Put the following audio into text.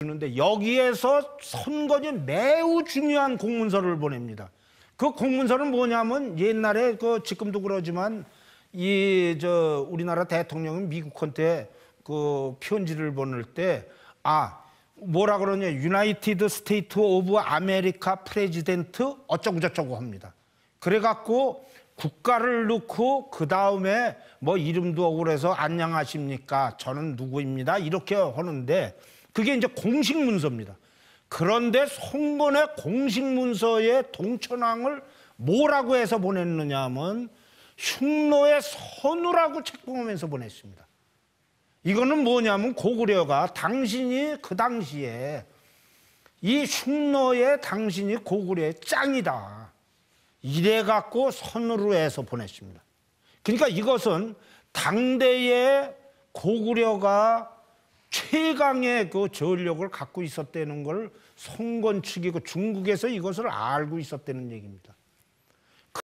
주는데 여기에서 선거지 매우 중요한 공문서를 보냅니다. 그 공문서는 뭐냐면 옛날에 그 지금도 그러지만 이 저 우리나라 대통령은 미국한테 그 편지를 보낼 때 아 뭐라 그러냐 유나이티드 스테이트 오브 아메리카 프레지덴트 어쩌고저쩌고 합니다. 그래갖고 국가를 놓고 그 다음에 뭐 이름도 억울해서 안녕하십니까 저는 누구입니다 이렇게 하는데 그게 이제 공식 문서입니다. 그런데 송건의 공식 문서에 동천왕을 뭐라고 해서 보냈느냐 하면 흉노의 선우라고 책봉하면서 보냈습니다. 이거는 뭐냐면 고구려가 당신이 그 당시에 이 흉노의 당신이 고구려의 짱이다. 이래 갖고 선으로 해서 보냈습니다. 그러니까 이것은 당대의 고구려가 최강의 그 전력을 갖고 있었다는 걸 송건 측이고 그 중국에서 이것을 알고 있었다는 얘기입니다.